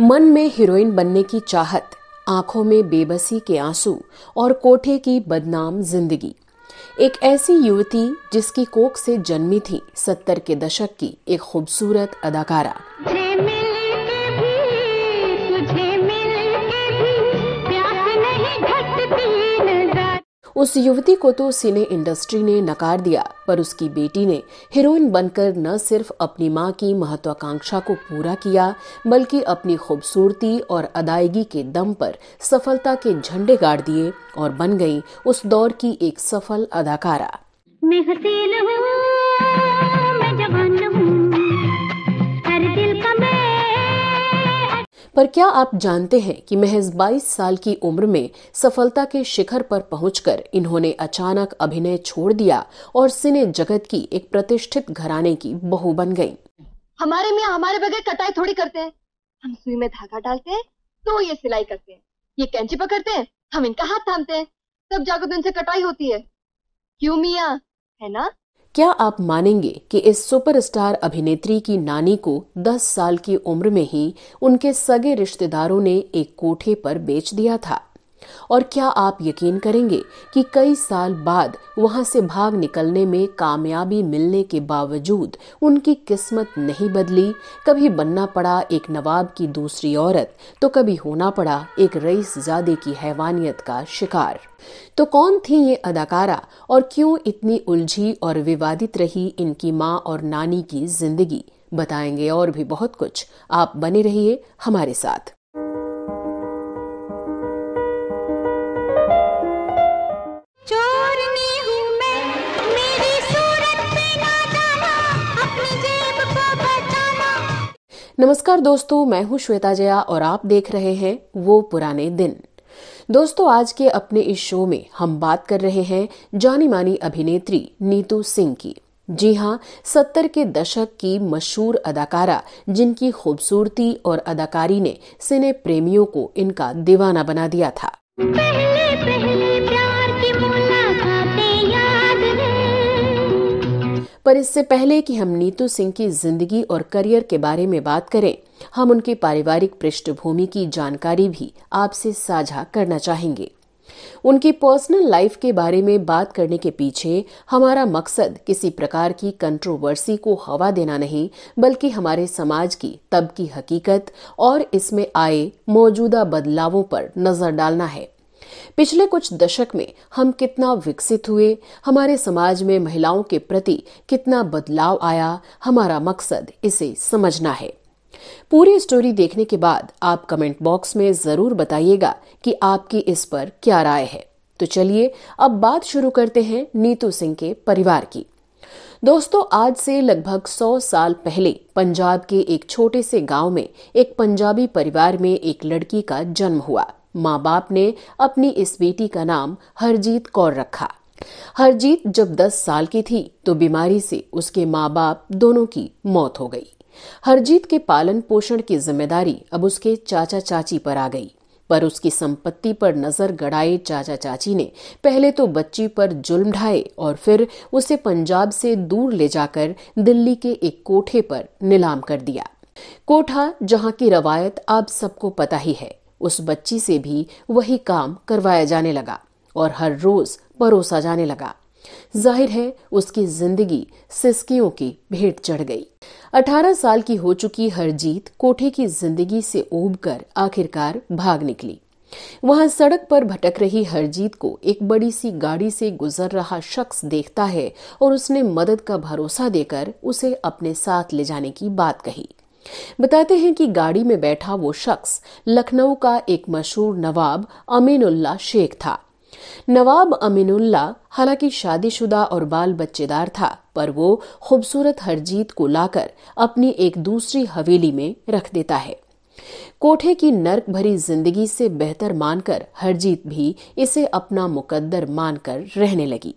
मन में हीरोइन बनने की चाहत आंखों में बेबसी के आंसू और कोठे की बदनाम जिंदगी एक ऐसी युवती जिसकी कोक से जन्मी थी सत्तर के दशक की एक खूबसूरत अदाकारा उस युवती को तो सिने इंडस्ट्री ने नकार दिया पर उसकी बेटी ने हीरोइन बनकर न सिर्फ अपनी माँ की महत्वाकांक्षा को पूरा किया बल्कि अपनी खूबसूरती और अदायगी के दम पर सफलता के झंडे गाड़ दिए और बन गई उस दौर की एक सफल अदाकारा मैं हूँ पर क्या आप जानते हैं कि महज 22 साल की उम्र में सफलता के शिखर पर पहुंचकर इन्होंने अचानक अभिनय छोड़ दिया और सिने जगत की एक प्रतिष्ठित घराने की बहू बन गई हमारे मियाँ हमारे बगैर कटाई थोड़ी करते हैं हम सुई में धागा डालते हैं तो ये सिलाई करते हैं ये कैंची पकड़ते हैं हम इनका हाथ थामते हैं तब जाकर उनसे कटाई होती है क्यों मिया है ना क्या आप मानेंगे कि इस सुपरस्टार अभिनेत्री की नानी को 10 साल की उम्र में ही उनके सगे रिश्तेदारों ने एक कोठे पर बेच दिया था और क्या आप यकीन करेंगे कि कई साल बाद वहां से भाग निकलने में कामयाबी मिलने के बावजूद उनकी किस्मत नहीं बदली कभी बनना पड़ा एक नवाब की दूसरी औरत तो कभी होना पड़ा एक रईस जादे की हैवानियत का शिकार तो कौन थी ये अदाकारा और क्यों इतनी उलझी और विवादित रही इनकी माँ और नानी की जिंदगी बताएंगे और भी बहुत कुछ आप बने रहिए हमारे साथ नमस्कार दोस्तों मैं हूं श्वेता जया और आप देख रहे हैं वो पुराने दिन दोस्तों आज के अपने इस शो में हम बात कर रहे हैं जानी मानी अभिनेत्री नीतू सिंह की जी हाँ सत्तर के दशक की मशहूर अदाकारा जिनकी खूबसूरती और अदाकारी ने सिने प्रेमियों को इनका दीवाना बना दिया था पहले, पहले। पर इससे पहले कि हम नीतू सिंह की जिंदगी और करियर के बारे में बात करें हम उनकी पारिवारिक पृष्ठभूमि की जानकारी भी आपसे साझा करना चाहेंगे उनकी पर्सनल लाइफ के बारे में बात करने के पीछे हमारा मकसद किसी प्रकार की कंट्रोवर्सी को हवा देना नहीं बल्कि हमारे समाज की तब की हकीकत और इसमें आए मौजूदा बदलावों पर नजर डालना है पिछले कुछ दशक में हम कितना विकसित हुए हमारे समाज में महिलाओं के प्रति कितना बदलाव आया हमारा मकसद इसे समझना है पूरी स्टोरी देखने के बाद आप कमेंट बॉक्स में जरूर बताइएगा कि आपकी इस पर क्या राय है तो चलिए अब बात शुरू करते हैं नीतू सिंह के परिवार की दोस्तों आज से लगभग 100 साल पहले पंजाब के एक छोटे से गांव में एक पंजाबी परिवार में एक लड़की का जन्म हुआ माँ बाप ने अपनी इस बेटी का नाम हरजीत कौर रखा हरजीत जब 10 साल की थी तो बीमारी से उसके माँ बाप दोनों की मौत हो गई हरजीत के पालन पोषण की जिम्मेदारी अब उसके चाचा चाची पर आ गई पर उसकी संपत्ति पर नजर गड़ाए चाचा चाची ने पहले तो बच्ची पर जुल्म ढाए और फिर उसे पंजाब से दूर ले जाकर दिल्ली के एक कोठे पर नीलाम कर दिया कोठा जहां की रवायत आप सबको पता ही है उस बच्ची से भी वही काम करवाया जाने लगा और हर रोज परोसा जाने लगा जाहिर है उसकी जिंदगी सिस्कियों की भेंट चढ़ गई 18 साल की हो चुकी हरजीत कोठे की जिंदगी से ऊब कर आखिरकार भाग निकली वहां सड़क पर भटक रही हरजीत को एक बड़ी सी गाड़ी से गुजर रहा शख्स देखता है और उसने मदद का भरोसा देकर उसे अपने साथ ले जाने की बात कही बताते हैं कि गाड़ी में बैठा वो शख्स लखनऊ का एक मशहूर नवाब अमीनुल्ला शेख था नवाब अमीनुल्ला हालांकि शादीशुदा और बाल बच्चेदार था पर वो खूबसूरत हरजीत को लाकर अपनी एक दूसरी हवेली में रख देता है कोठे की नर्क भरी जिंदगी से बेहतर मानकर हरजीत भी इसे अपना मुकद्दर मानकर रहने लगी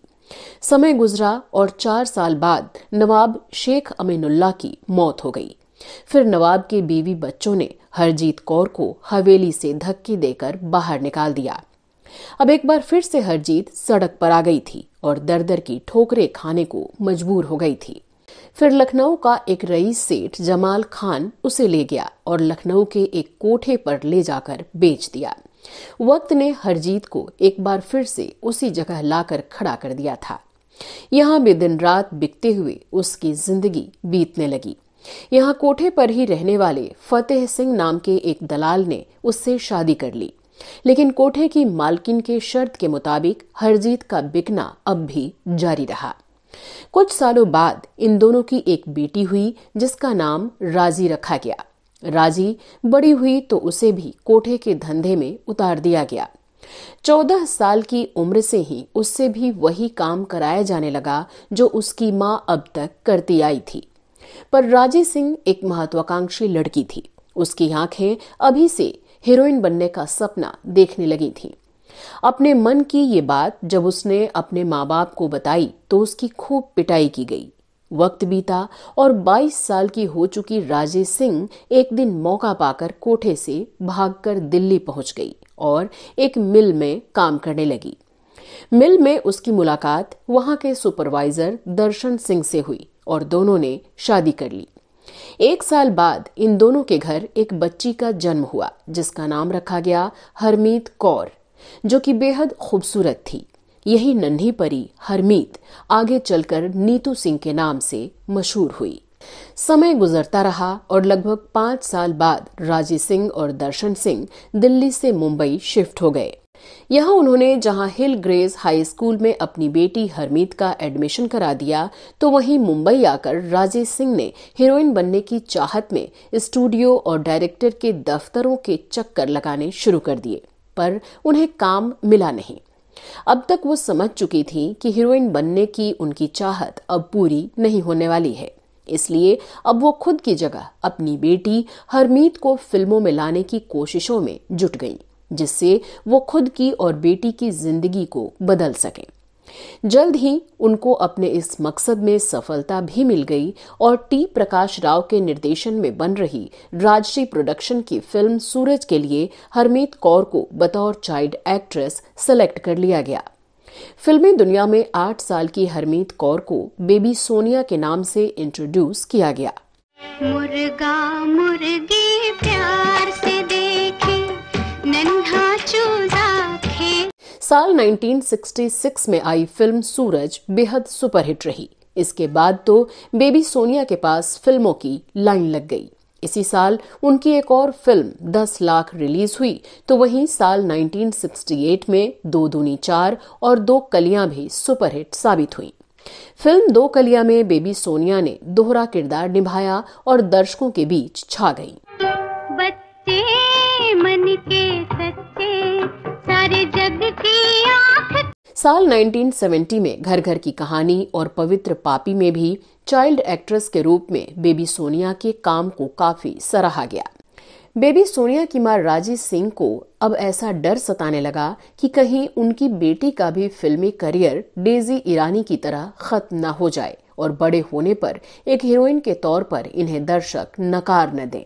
समय गुजरा और चार साल बाद नवाब शेख अमीनुल्ला की मौत हो गई फिर नवाब के बीवी बच्चों ने हरजीत कौर को हवेली से धक्के देकर बाहर निकाल दिया अब एक बार फिर से हरजीत सड़क पर आ गई थी और दर दर की ठोकरे खाने को मजबूर हो गई थी फिर लखनऊ का एक रईस सेठ जमाल खान उसे ले गया और लखनऊ के एक कोठे पर ले जाकर बेच दिया वक्त ने हरजीत को एक बार फिर से उसी जगह लाकर खड़ा कर दिया था यहां भी दिन रात बिकते हुए उसकी जिंदगी बीतने लगी यहाँ कोठे पर ही रहने वाले फतेह सिंह नाम के एक दलाल ने उससे शादी कर ली लेकिन कोठे की मालकिन के शर्त के मुताबिक हरजीत का बिकना अब भी जारी रहा कुछ सालों बाद इन दोनों की एक बेटी हुई जिसका नाम राजी रखा गया राजी बड़ी हुई तो उसे भी कोठे के धंधे में उतार दिया गया चौदह साल की उम्र से ही उससे भी वही काम कराया जाने लगा जो उसकी माँ अब तक करती आई थी पर राजी सिंह एक महत्वाकांक्षी लड़की थी उसकी आंखें अभी से हीरोइन बनने का सपना देखने लगी थी अपने मन की ये बात जब उसने अपने माँ बाप को बताई तो उसकी खूब पिटाई की गई वक्त बीता और 22 साल की हो चुकी राजे सिंह एक दिन मौका पाकर कोठे से भागकर दिल्ली पहुंच गई और एक मिल में काम करने लगी मिल में उसकी मुलाकात वहां के सुपरवाइजर दर्शन सिंह से हुई और दोनों ने शादी कर ली एक साल बाद इन दोनों के घर एक बच्ची का जन्म हुआ जिसका नाम रखा गया हरमीत कौर जो कि बेहद खूबसूरत थी यही नन्ही परी हरमीत आगे चलकर नीतू सिंह के नाम से मशहूर हुई समय गुजरता रहा और लगभग पांच साल बाद राजी सिंह और दर्शन सिंह दिल्ली से मुंबई शिफ्ट हो गए यहां उन्होंने जहां हिल ग्रेज हाई स्कूल में अपनी बेटी हरमीत का एडमिशन करा दिया तो वहीं मुंबई आकर राजेश सिंह ने हीरोइन बनने की चाहत में स्टूडियो और डायरेक्टर के दफ्तरों के चक्कर लगाने शुरू कर दिए पर उन्हें काम मिला नहीं अब तक वो समझ चुकी थी कि हीरोइन बनने की उनकी चाहत अब पूरी नहीं होने वाली है इसलिए अब वो खुद की जगह अपनी बेटी हरमीत को फिल्मों में लाने की कोशिशों में जुट गई जिससे वो खुद की और बेटी की जिंदगी को बदल सकें जल्द ही उनको अपने इस मकसद में सफलता भी मिल गई और टी प्रकाश राव के निर्देशन में बन रही राजश्री प्रोडक्शन की फिल्म सूरज के लिए हरमीत कौर को बतौर चाइल्ड एक्ट्रेस सेलेक्ट कर लिया गया फिल्मी दुनिया में आठ साल की हरमीत कौर को बेबी सोनिया के नाम से इंट्रोड्यूस किया गया मुर्गा मुर्गी प्यार से साल 1966 में आई फिल्म सूरज बेहद सुपरहिट रही इसके बाद तो बेबी सोनिया के पास फिल्मों की लाइन लग गई इसी साल उनकी एक और फिल्म 10 लाख रिलीज हुई तो वहीं साल 1968 में दो दूनी चार और दो कलियां भी सुपरहिट साबित हुई फिल्म दो कलिया में बेबी सोनिया ने दोहरा किरदार निभाया और दर्शकों के बीच छा गई बच्चे मन के सच्चे सारे जग की साल 1970 में घर घर की कहानी और पवित्र पापी में भी चाइल्ड एक्ट्रेस के रूप में बेबी सोनिया के काम को काफी सराहा गया बेबी सोनिया की मां राजी सिंह को अब ऐसा डर सताने लगा कि कहीं उनकी बेटी का भी फिल्मी करियर डेजी ईरानी की तरह खत्म न हो जाए और बड़े होने पर एक हीरोइन के तौर पर इन्हें दर्शक नकार न दें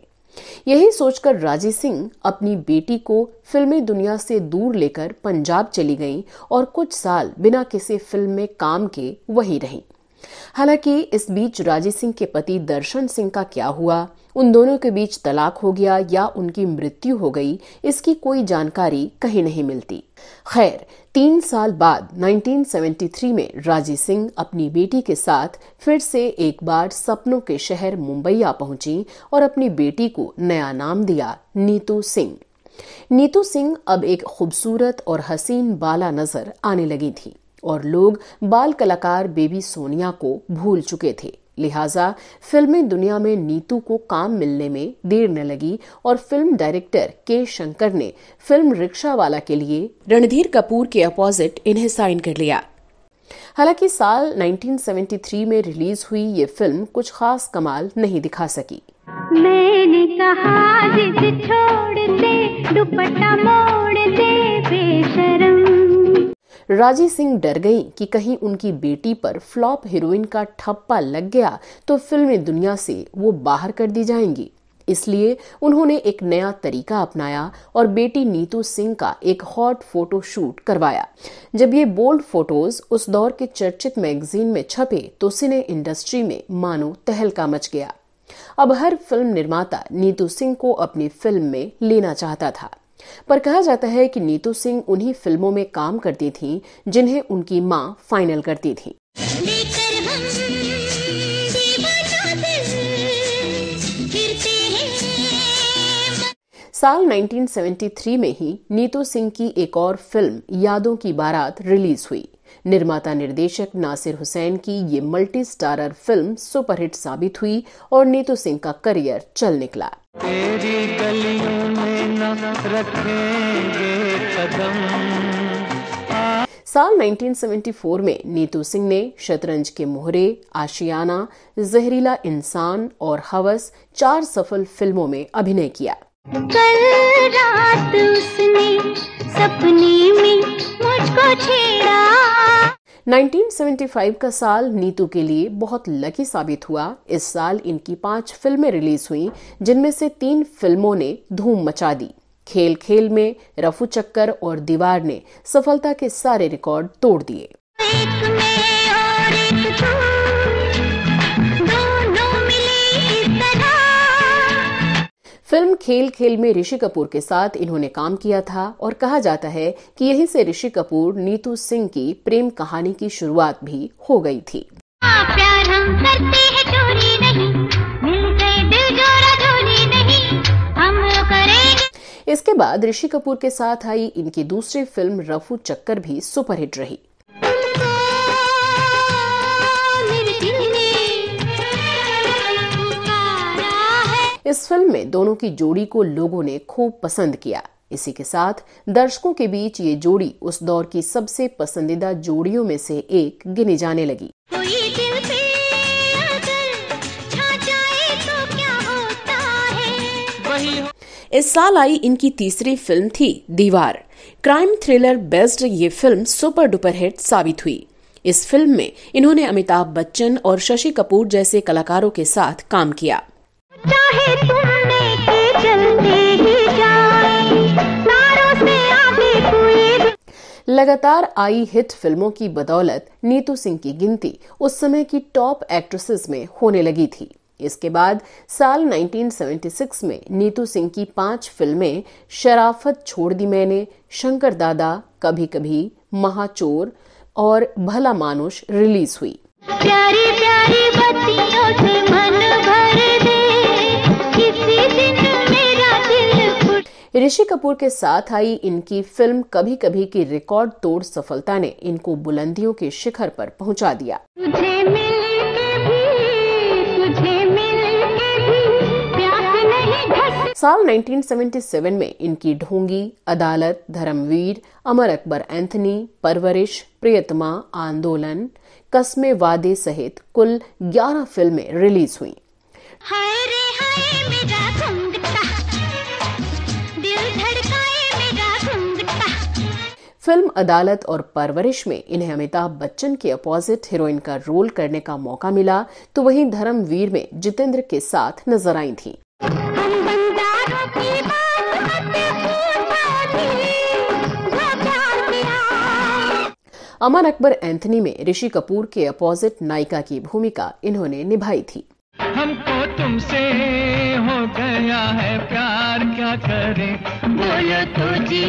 यही सोचकर राजी सिंह अपनी बेटी को फिल्मी दुनिया से दूर लेकर पंजाब चली गईं और कुछ साल बिना किसी फिल्म में काम के वहीं रहीं हालांकि इस बीच राजी सिंह के पति दर्शन सिंह का क्या हुआ उन दोनों के बीच तलाक हो गया या उनकी मृत्यु हो गई इसकी कोई जानकारी कहीं नहीं मिलती खैर तीन साल बाद 1973 में राजी सिंह अपनी बेटी के साथ फिर से एक बार सपनों के शहर मुंबईया पहुंची और अपनी बेटी को नया नाम दिया नीतू सिंह नीतू सिंह अब एक खूबसूरत और हसीन बाला नजर आने लगी थी और लोग बाल कलाकार बेबी सोनिया को भूल चुके थे लिहाजा फिल्मी दुनिया में नीतू को काम मिलने में देर न लगी और फिल्म डायरेक्टर के शंकर ने फिल्म रिक्शा वाला के लिए रणधीर कपूर के अपोजिट इन्हें साइन कर लिया हालांकि साल 1973 में रिलीज हुई ये फिल्म कुछ खास कमाल नहीं दिखा सकी मैंने कहा जिद छोड़ दे दुपट्टा मोड़ दे राजी सिंह डर गई कि कहीं उनकी बेटी पर फ्लॉप हीरोइन का ठप्पा लग गया तो फिल्मी दुनिया से वो बाहर कर दी जाएंगी इसलिए उन्होंने एक नया तरीका अपनाया और बेटी नीतू सिंह का एक हॉट फोटो शूट करवाया जब ये बोल्ड फोटोज उस दौर के चर्चित मैगजीन में छपे तो सिने इंडस्ट्री में मानो तहलका मच गया अब हर फिल्म निर्माता नीतू सिंह को अपनी फिल्म में लेना चाहता था पर कहा जाता है कि नीतू सिंह उन्हीं फिल्मों में काम करती थीं जिन्हें उनकी मां फाइनल करती थी साल 1973 में ही नीतू सिंह की एक और फिल्म यादों की बारात रिलीज हुई निर्माता निर्देशक नासिर हुसैन की ये मल्टी स्टारर फिल्म सुपरहिट साबित हुई और नीतू सिंह का करियर चल निकला तेरी गलियों में साल 1974 में नीतू सिंह ने शतरंज के मोहरे आशियाना जहरीला इंसान और हवस चार सफल फिल्मों में अभिनय किया कल रात उसने सपने में मुझको छेड़ा 1975 का साल नीतू के लिए बहुत लकी साबित हुआ इस साल इनकी पांच फिल्में रिलीज हुई जिनमें से तीन फिल्मों ने धूम मचा दी खेल खेल में रफू चक्कर और दीवार ने सफलता के सारे रिकॉर्ड तोड़ दिए फिल्म खेल खेल में ऋषि कपूर के साथ इन्होंने काम किया था और कहा जाता है कि यहीं से ऋषि कपूर नीतू सिंह की प्रेम कहानी की शुरुआत भी हो गई थी इसके बाद ऋषि कपूर के साथ आई इनकी दूसरी फिल्म रफू चक्कर भी सुपरहिट रही इस फिल्म में दोनों की जोड़ी को लोगों ने खूब पसंद किया इसी के साथ दर्शकों के बीच ये जोड़ी उस दौर की सबसे पसंदीदा जोड़ियों में से एक गिनी जाने लगी तो इस साल आई इनकी तीसरी फिल्म थी दीवार क्राइम थ्रिलर बेस्ड ये फिल्म सुपर डुपर हिट साबित हुई इस फिल्म में इन्होंने अमिताभ बच्चन और शशि कपूर जैसे कलाकारों के साथ काम किया लगातार आई हिट फिल्मों की बदौलत नीतू सिंह की गिनती उस समय की टॉप एक्ट्रेसेस में होने लगी थी इसके बाद साल 1976 में नीतू सिंह की पांच फिल्में शराफत छोड़ दी मैंने शंकर दादा कभी कभी महाचोर और भला मानुष रिलीज हुई प्यारी प्यारी बत्तियों से मन भर ऋषि कपूर के साथ आई इनकी फिल्म कभी कभी की रिकॉर्ड तोड़ सफलता ने इनको बुलंदियों के शिखर पर पहुंचा दिया साल 1977 में इनकी ढोंगी अदालत धर्मवीर अमर अकबर एंथनी परवरिश प्रियतमा आंदोलन कस्मे वादे सहित कुल 11 फिल्में रिलीज हुई हाय रे हाय मेरा फिल्म अदालत और परवरिश में इन्हें अमिताभ बच्चन के अपोजिट हीरोइन का रोल करने का मौका मिला तो वहीं धर्मवीर में जितेंद्र के साथ नजर आई थी अमन अकबर एंथनी में ऋषि कपूर के अपोजिट नायिका की भूमिका इन्होंने निभाई थी हमको तुमसे हो गया है प्यार क्या करें बोलो तो जी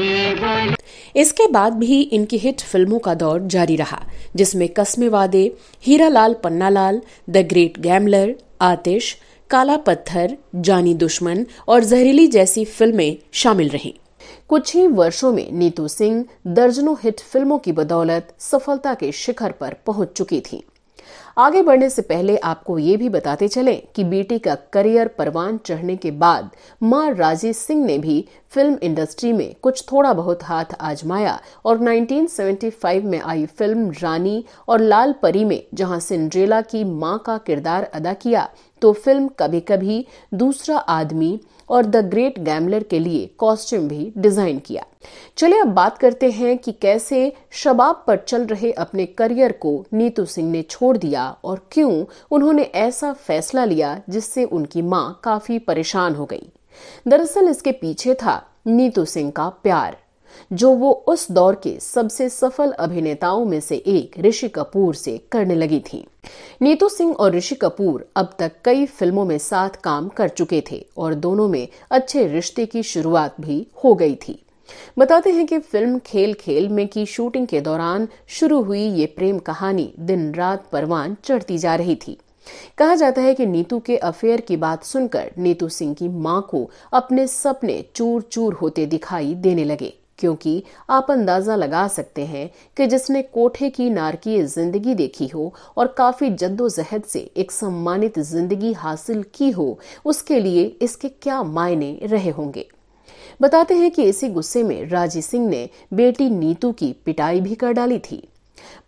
बोलो इसके बाद भी इनकी हिट फिल्मों का दौर जारी रहा जिसमें Kasme Vaade Heera Lal Pannalal the great gambler Aatish Kala Patthar जानी दुश्मन और जहरीली जैसी फिल्में शामिल रहीं कुछ ही वर्षों में नीतू सिंह दर्जनों हिट फिल्मों की बदौलत सफलता के शिखर पर पहुंच चुकी थीं आगे बढ़ने से पहले आपको ये भी बताते चले कि बेटी का करियर परवान चढ़ने के बाद मां राजी सिंह ने भी फिल्म इंडस्ट्री में कुछ थोड़ा बहुत हाथ आजमाया और 1975 में आई फिल्म रानी और लाल परी में जहां सिंड्रेला की मां का किरदार अदा किया तो फिल्म कभी कभी दूसरा आदमी और द ग्रेट गैम्बलर के लिए कॉस्ट्यूम भी डिजाइन किया चलिए अब बात करते हैं कि कैसे शबाब पर चल रहे अपने करियर को नीतू सिंह ने छोड़ दिया और क्यों उन्होंने ऐसा फैसला लिया जिससे उनकी मां काफी परेशान हो गई दरअसल इसके पीछे था नीतू सिंह का प्यार जो वो उस दौर के सबसे सफल अभिनेताओं में से एक ऋषि कपूर से करने लगी थी नीतू सिंह और ऋषि कपूर अब तक कई फिल्मों में साथ काम कर चुके थे और दोनों में अच्छे रिश्ते की शुरुआत भी हो गई थी बताते हैं कि फिल्म खेल खेल में की शूटिंग के दौरान शुरू हुई ये प्रेम कहानी दिन रात परवान चढ़ती जा रही थी कहा जाता है कि नीतू के अफेयर की बात सुनकर नीतू सिंह की मां को अपने सपने चूर चूर होते दिखाई देने लगे क्योंकि आप अंदाजा लगा सकते हैं कि जिसने कोठे की नारकीय जिंदगी देखी हो और काफी जद्दोजहद से एक सम्मानित जिंदगी हासिल की हो उसके लिए इसके क्या मायने रहे होंगे बताते हैं कि इसी गुस्से में राजी सिंह ने बेटी नीतू की पिटाई भी कर डाली थी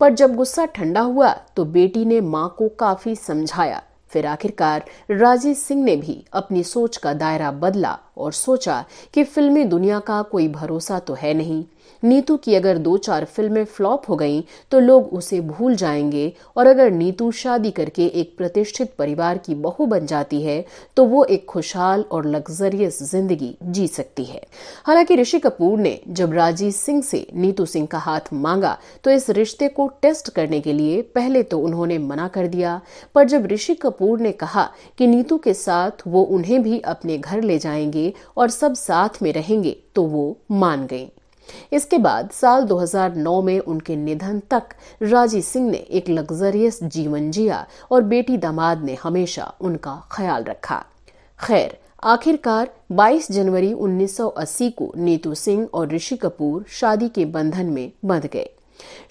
पर जब गुस्सा ठंडा हुआ तो बेटी ने मां को काफी समझाया फिर आखिरकार राजीव सिंह ने भी अपनी सोच का दायरा बदला और सोचा कि फिल्मी दुनिया का कोई भरोसा तो है नहीं नीतू की अगर दो चार फिल्में फ्लॉप हो गईं तो लोग उसे भूल जाएंगे और अगर नीतू शादी करके एक प्रतिष्ठित परिवार की बहू बन जाती है तो वो एक खुशहाल और लग्जरियस जिंदगी जी सकती है हालांकि ऋषि कपूर ने जब राजीव सिंह से नीतू सिंह का हाथ मांगा तो इस रिश्ते को टेस्ट करने के लिए पहले तो उन्होंने मना कर दिया पर जब ऋषि कपूर ने कहा कि नीतू के साथ वो उन्हें भी अपने घर ले जाएंगे और सब साथ में रहेंगे तो वो मान गईं इसके बाद साल 2009 में उनके निधन तक राजी सिंह ने एक लग्जरियस जीवन जिया और बेटी दामाद ने हमेशा उनका ख्याल रखा खैर आखिरकार 22 जनवरी 1980 को नीतू सिंह और ऋषि कपूर शादी के बंधन में बंध गए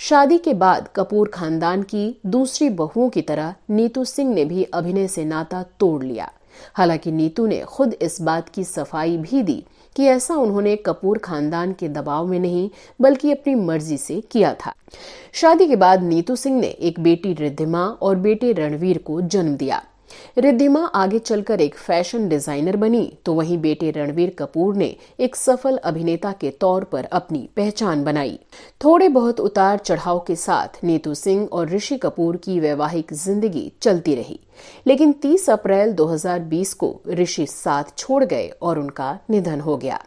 शादी के बाद कपूर खानदान की दूसरी बहुओं की तरह नीतू सिंह ने भी अभिनय से नाता तोड़ लिया हालांकि नीतू ने खुद इस बात की सफाई भी दी कि ऐसा उन्होंने कपूर खानदान के दबाव में नहीं बल्कि अपनी मर्जी से किया था शादी के बाद नीतू सिंह ने एक बेटी रिद्धिमा और बेटे रणवीर को जन्म दिया रिद्धिमा आगे चलकर एक फैशन डिजाइनर बनी तो वहीं बेटे रणवीर कपूर ने एक सफल अभिनेता के तौर पर अपनी पहचान बनाई थोड़े बहुत उतार चढ़ाव के साथ नीतू सिंह और ऋषि कपूर की वैवाहिक जिंदगी चलती रही लेकिन 30 अप्रैल 2020 को ऋषि साथ छोड़ गए और उनका निधन हो गया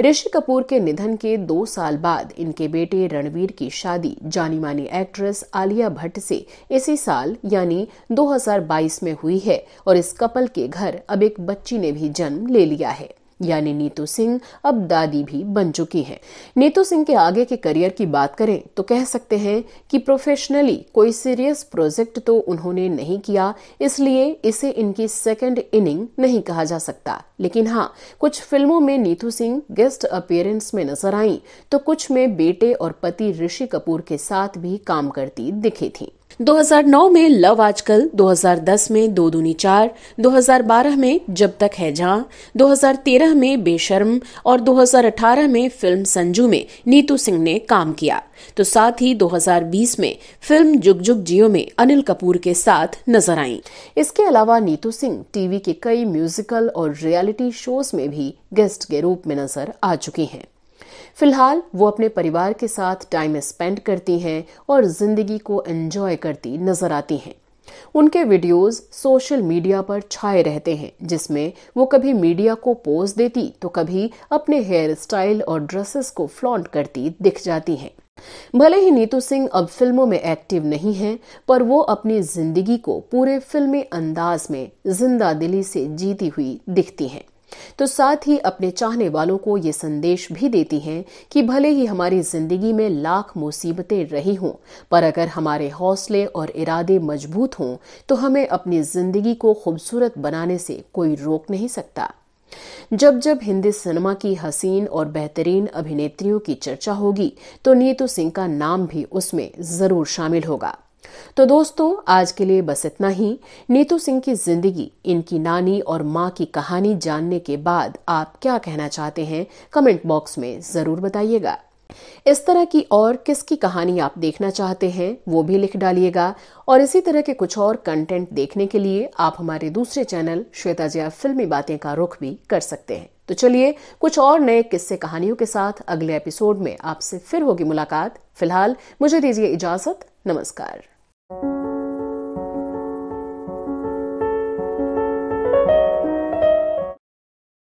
ऋषि कपूर के निधन के दो साल बाद इनके बेटे रणवीर की शादी जानी मानी एक्ट्रेस आलिया भट्ट से इसी साल यानी 2022 में हुई है और इस कपल के घर अब एक बच्ची ने भी जन्म ले लिया है यानी नीतू सिंह अब दादी भी बन चुकी हैं नीतू सिंह के आगे के करियर की बात करें तो कह सकते हैं कि प्रोफेशनली कोई सीरियस प्रोजेक्ट तो उन्होंने नहीं किया इसलिए इसे इनकी सेकेंड इनिंग नहीं कहा जा सकता लेकिन हाँ कुछ फिल्मों में नीतू सिंह गेस्ट अपियरेंस में नजर आई तो कुछ में बेटे और पति ऋषि कपूर के साथ भी काम करती दिखी थी 2009 में लव आजकल 2010 में दो दूनी चार 2012 में जब तक है जहां 2013 में बेशर्म और 2018 में फिल्म संजू में नीतू सिंह ने काम किया तो साथ ही 2020 में फिल्म जुग जुग जियो में अनिल कपूर के साथ नजर आई इसके अलावा नीतू सिंह टीवी के कई म्यूजिकल और रियलिटी शोज में भी गेस्ट के रूप में नजर आ चुकी हैं फिलहाल वो अपने परिवार के साथ टाइम स्पेंड करती हैं और जिंदगी को एंजॉय करती नजर आती हैं उनके वीडियोस सोशल मीडिया पर छाए रहते हैं जिसमें वो कभी मीडिया को पोज देती तो कभी अपने हेयर स्टाइल और ड्रेसेस को फ्लॉन्ट करती दिख जाती हैं भले ही नीतू सिंह अब फिल्मों में एक्टिव नहीं है पर वो अपनी जिंदगी को पूरे फिल्मी अंदाज में जिंदा दिली से जीती हुई दिखती हैं तो साथ ही अपने चाहने वालों को ये संदेश भी देती हैं कि भले ही हमारी जिंदगी में लाख मुसीबतें रही हों पर अगर हमारे हौसले और इरादे मजबूत हों तो हमें अपनी जिंदगी को खूबसूरत बनाने से कोई रोक नहीं सकता जब जब हिंदी सिनेमा की हसीन और बेहतरीन अभिनेत्रियों की चर्चा होगी तो नीतू सिंह का नाम भी उसमें जरूर शामिल होगा तो दोस्तों आज के लिए बस इतना ही नीतू सिंह की जिंदगी इनकी नानी और माँ की कहानी जानने के बाद आप क्या कहना चाहते हैं कमेंट बॉक्स में जरूर बताइएगा इस तरह की और किसकी कहानी आप देखना चाहते हैं वो भी लिख डालिएगा और इसी तरह के कुछ और कंटेंट देखने के लिए आप हमारे दूसरे चैनल श्वेता जया फिल्मी बातें का रुख भी कर सकते हैं तो चलिए कुछ और नए किस्से कहानियों के साथ अगले एपिसोड में आपसे फिर होगी मुलाकात फिलहाल मुझे दीजिए इजाजत नमस्कार thank you